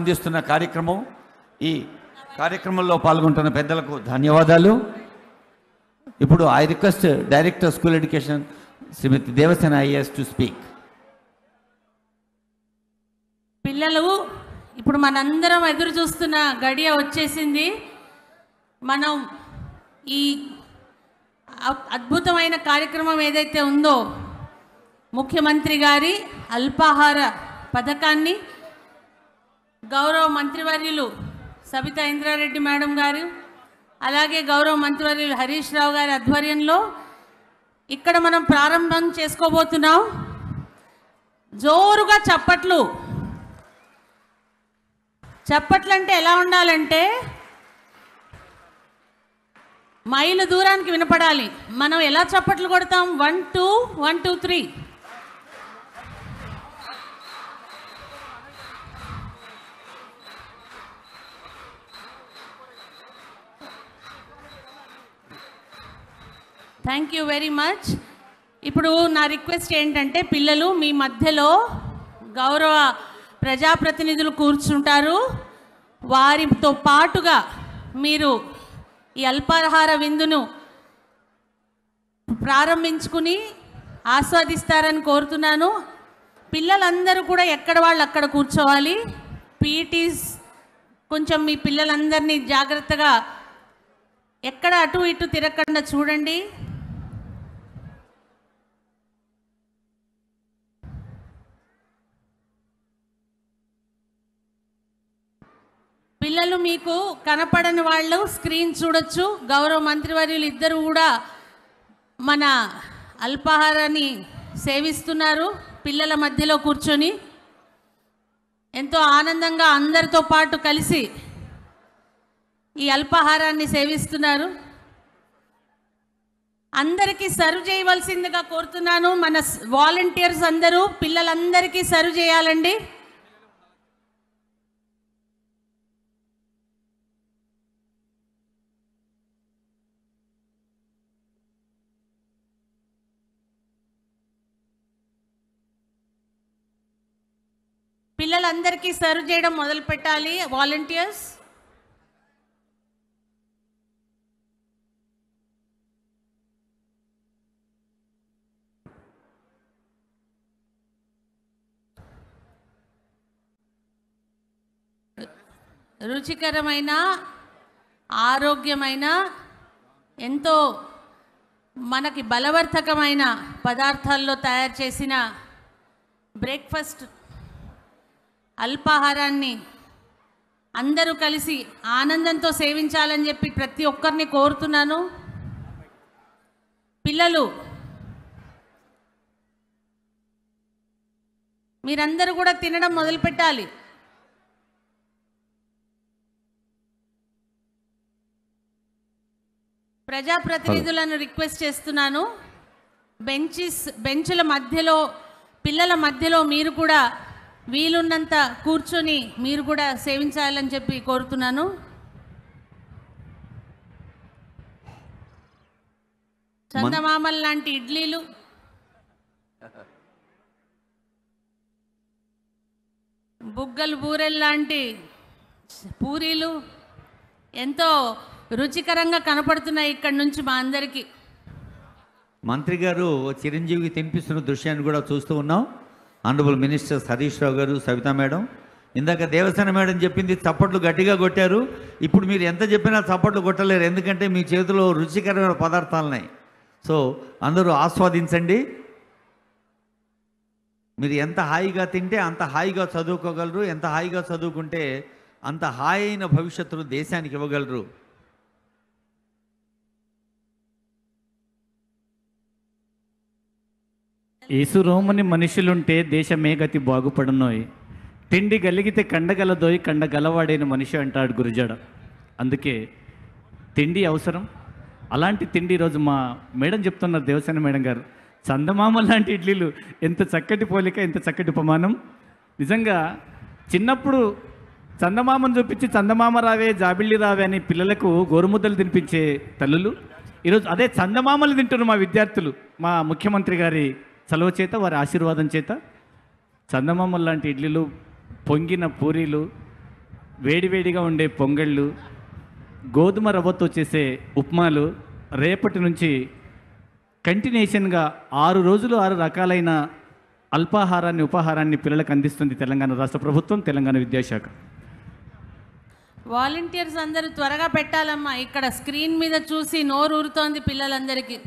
అందిస్తున్న కార్యక్రమం ఈ కార్యక్రమంలో పాల్గొంటున్న పెద్దలకు ధన్యవాదాలు ఇప్పుడు I request director school education Shrimati Devasena IAS to speak పిల్లలు ఇప్పుడు మనందరం ఎదురు చూస్తున్న గడియ వచ్చేసింది మనం ఈ అద్భుతమైన కార్యక్రమం ఏదైతే ఉందో ముఖ్యమంత్రి గారి అల్పాహార పథకాన్ని గౌరవ మంత్రివర్యులు సబితా ఇంద్రారెడ్డి మేడం గారు అలాగే గౌరవ మంత్రివర్యులు హరీష్ రావు గారి ఆధ్వర్యంలో ఇక్కడ మనం ప్రారంభం చేసుకోబోతున్నాం జోరుగా చప్పట్లు చప్పట్లు అంటే ఎలా ఉండాలంటే మైలు దూరానికి వినపడాలి మనం ఎలా చప్పట్లు కొడతాం one two one two three thank you very much ఇప్పుడు నా రిక్వెస్ట్ ఏంటంటే పిల్లలు మీ మధ్యలో గౌరవ ప్రజాప్రతినిధులు కూర్చుంటారు వారితో పాటుగా మీరు ఈ అల్పాహార విందును ప్రారంభించుకుని ఆస్వాదిస్తారని కోరుతున్నాను పిల్లలందరూ కూడా ఎక్కడ వాళ్ళు అక్కడ కూర్చోవాలి పీటీస్ కొంచెం మీ పిల్లలందరినీ జాగ్రత్తగా ఎక్కడ అటు ఇటు తిరగకుండా చూడండి పిల్లలు మీకు కనపడని వాళ్ళు స్క్రీన్ చూడొచ్చు గౌరవ మంత్రివర్యులు ఇద్దరు కూడా మన అల్పాహారాన్ని సేవిస్తున్నారు పిల్లల మధ్యలో కూర్చొని ఎంతో ఆనందంగా అందరితో పాటు కలిసి ఈ అల్పాహారాన్ని సేవిస్తున్నారు అందరికీ సర్వ్ చేయవలసిందిగా కోరుతున్నాను మన వాలంటీర్స్ అందరూ పిల్లలందరికీ సర్వ్ చేయాలండి పిల్లలందరికీ సర్వ్ చేయడం మొదలు పెట్టాలి వాలంటీర్స్ రుచికరమైన ఆరోగ్యమైన ఎంతో మనకి బలవర్ధకమైన పదార్థాల్లో తయారు చేసిన బ్రేక్ఫాస్ట్ అల్పాహారాన్ని అందరూ కలిసి ఆనందంతో సేవించాలని చెప్పి ప్రతి ఒక్కరిని కోరుతున్నాను పిల్లలు మీరందరూ కూడా తినడం మొదలు పెట్టాలి ప్రజాప్రతినిధులను రిక్వెస్ట్ చేస్తున్నాను బెంచెస్ బెంచుల మధ్యలో పిల్లల మధ్యలో మీరు కూడా వీలున్నంత కూర్చొని మీరు కూడా సేవించాలని చెప్పి కోరుతున్నాను చందమామల్ లాంటి ఇడ్లీలు బుగ్గలు బూరెలు లాంటి పూరీలు ఎంతో రుచికరంగా కనపడుతున్నాయి ఇక్కడ నుంచి మా అందరికీ మంత్రి గారు చిరంజీవికి తెంపిస్తున్న దృశ్యాన్ని కూడా చూస్తూ ఉన్నాం ఆనరబుల్ మినిస్టర్ హరీష్ రావు గారు సవిత మేడం ఇందాక దేవసేన మేడం చెప్పింది చప్పట్లు గట్టిగా కొట్టారు ఇప్పుడు మీరు ఎంత చెప్పినా చప్పట్లు కొట్టలేరు ఎందుకంటే మీ చేతిలో రుచికరమైన పదార్థాలు ఉన్నాయి సో అందరూ ఆస్వాదించండి మీరు ఎంత హాయిగా తింటే అంత హాయిగా చదువుకోగలరు ఎంత హాయిగా చదువుకుంటే అంత హాయైన భవిష్యత్తును దేశానికి ఇవ్వగలరు ఏసురోమని మనుషులుంటే దేశమే గతి బాగుపడనోయ్ తిండి గలిగితే దోయి కండగలవాడైన మనిషి అంటాడు గురుజాడ అందుకే తిండి అవసరం అలాంటి తిండి ఈరోజు మా మేడం చెప్తున్నారు దేవసేన మేడం గారు చందమామ లాంటి ఇడ్లీలు ఎంత చక్కటి పోలిక ఎంత చక్కటి ఉపమానం నిజంగా చిన్నప్పుడు చందమామను చూపించి చందమామ రావే జాబిళ్ళి రావే అని పిల్లలకు గోరుముద్దలు తినిపించే తల్లులు ఈరోజు అదే చందమామలు తింటున్నారు మా విద్యార్థులు మా ముఖ్యమంత్రి గారి చలవ చేత వారి ఆశీర్వాదం చేత చందమామ లాంటి ఇడ్లీలు పొంగిన పూరీలు వేడివేడిగా ఉండే పొంగళ్ళు గోధుమ రవ్వతో చేసే ఉప్మాలు రేపటి నుంచి కంటిన్యూషన్గా ఆరు రోజులు ఆరు రకాలైన అల్పాహారాన్ని ఉపాహారాన్ని పిల్లలకు అందిస్తుంది తెలంగాణ రాష్ట్ర ప్రభుత్వం తెలంగాణ విద్యాశాఖ వాలంటీర్స్ అందరూ త్వరగా పెట్టాలమ్మా ఇక్కడ స్క్రీన్ మీద చూసి నోరు ఊరుతోంది పిల్లలందరికీ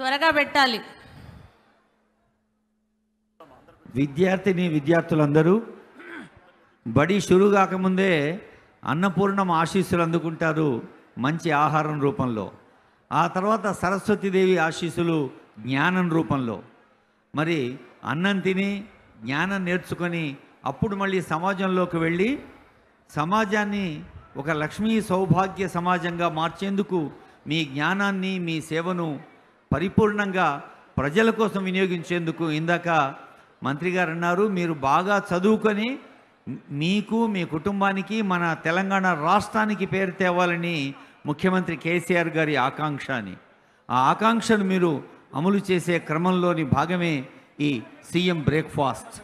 త్వరగా పెట్టాలి విద్యార్థిని విద్యార్థులందరూ బడి షురు కాకముందే అన్నపూర్ణం ఆశీస్సులు అందుకుంటారు మంచి ఆహారం రూపంలో ఆ తర్వాత సరస్వతీదేవి ఆశీస్సులు జ్ఞానం రూపంలో మరి అన్నం తిని జ్ఞానం నేర్చుకొని అప్పుడు మళ్ళీ సమాజంలోకి వెళ్ళి సమాజాన్ని ఒక లక్ష్మీ సౌభాగ్య సమాజంగా మార్చేందుకు మీ జ్ఞానాన్ని మీ సేవను పరిపూర్ణంగా ప్రజల కోసం వినియోగించేందుకు ఇందాక మంత్రి గారు అన్నారు మీరు బాగా చదువుకొని మీకు మీ కుటుంబానికి మన తెలంగాణ రాష్ట్రానికి పేరు తేవాలని ముఖ్యమంత్రి కేసీఆర్ గారి ఆకాంక్ష అని ఆ ఆకాంక్షను మీరు అమలు చేసే క్రమంలోని భాగమే ఈ సీఎం బ్రేక్ఫాస్ట్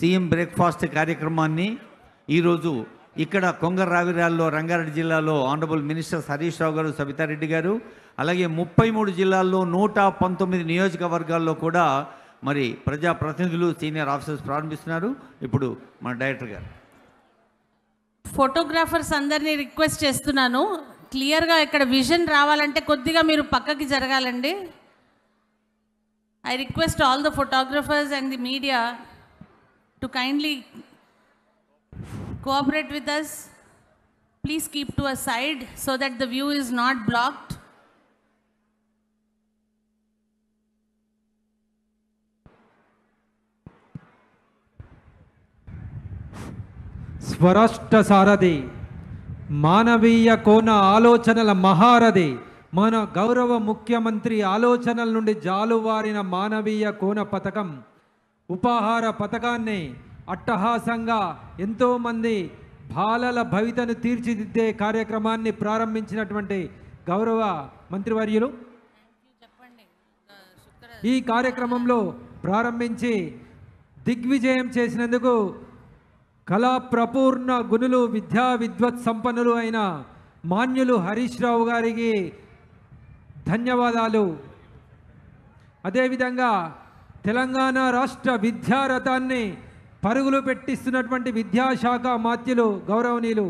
సీఎం బ్రేక్ఫాస్ట్ కార్యక్రమాన్ని ఈరోజు ఇక్కడ కొంగ రావిరాల్లో రంగారెడ్డి జిల్లాలో ఆనరబుల్ మినిస్టర్ హరీష్ రావు గారు సబితారెడ్డి గారు అలాగే ముప్పై మూడు జిల్లాల్లో నూట పంతొమ్మిది నియోజకవర్గాల్లో కూడా మరి ప్రజాప్రతినిధులు సీనియర్ ఆఫీసర్స్ ప్రారంభిస్తున్నారు ఇప్పుడు మన డైరెక్టర్ గారు ఫోటోగ్రాఫర్స్ అందరినీ రిక్వెస్ట్ చేస్తున్నాను క్లియర్గా ఇక్కడ విజన్ రావాలంటే కొద్దిగా మీరు పక్కకి జరగాలండి I request all the photographers and the media to kindly cooperate with us. Please keep to a side so that the view is not blocked. స్వరాష్ట్ర సారథి మానవీయ కోన ఆలోచనల మహారథి మన గౌరవ ముఖ్యమంత్రి ఆలోచనల నుండి జాలువారిన మానవీయ కోన పథకం ఉపాహార పథకాన్ని అట్టహాసంగా ఎంతోమంది బాలల భవితను తీర్చిదిద్దే కార్యక్రమాన్ని ప్రారంభించినటువంటి గౌరవ మంత్రివర్యులు ఈ కార్యక్రమంలో ప్రారంభించి దిగ్విజయం చేసినందుకు కళా ప్రపూర్ణ గుణులు విద్యా విద్వత్ సంపన్నులు అయిన మాన్యులు హరీష్ రావు గారికి ధన్యవాదాలు అదేవిధంగా తెలంగాణ రాష్ట్ర విద్యారథాన్ని పరుగులు పెట్టిస్తున్నటువంటి విద్యాశాఖ మాత్యులు గౌరవనీయులు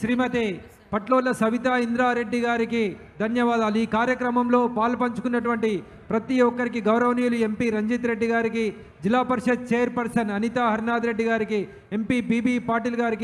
శ్రీమతి పట్లోళ్ళ సవిత ఇంద్రారెడ్డి గారికి ధన్యవాదాలు ఈ కార్యక్రమంలో పాల్పంచుకున్నటువంటి ప్రతి ఒక్కరికి గౌరవనీయులు ఎంపీ రంజిత్ రెడ్డి గారికి జిల్లా పరిషత్ చైర్పర్సన్ అనిత హర్నాథ్ రెడ్డి గారికి ఎంపీ బీబీ పాటిల్ గారికి